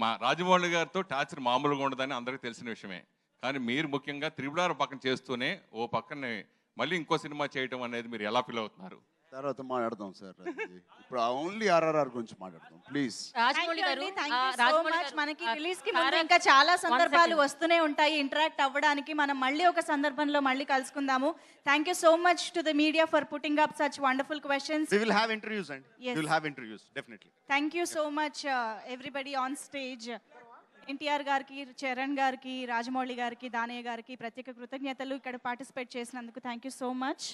మా రాజమౌళి గారితో టార్చర్ మామూలుగా ఉండదని అందరికీ తెలిసిన విషయమే కానీ మీరు ముఖ్యంగా త్రిబులారు పక్కన చేస్తూనే ఓ పక్కనే మళ్ళీ ఇంకో సినిమా చేయటం అనేది మీరు ఎలా ఫీల్ అవుతున్నారు తర్వాత మాట్లాడదాం సార్ ఇప్పుడు ఓన్లీ ఆర్ఆర్ఆర్ గురించి మాట్లాడదాం ప్లీజ్ రాజమౌళి గారు రాజమౌళి మనకి రిలీజ్ కి ఇంకా చాలా సందర్భాలు వస్తూనే ఉంటాయి ఇంటరాక్ట్ అవ్వడానికి మనం మళ్ళీ ఒక సందర్భంలో మళ్ళీ కలుసుకుందాము thank you so much to the media for putting up such wonderful questions We will have interviews and Yes. we will have interviews definitely. Thank you so much everybody on stage NTR గారికి చరణ్ గారికి రాజమౌళి గారికి దానయ్య గారికి ప్రత్యేక కృతజ్ఞతలు ఇక్కడ participate చేసినందుకు thank you so much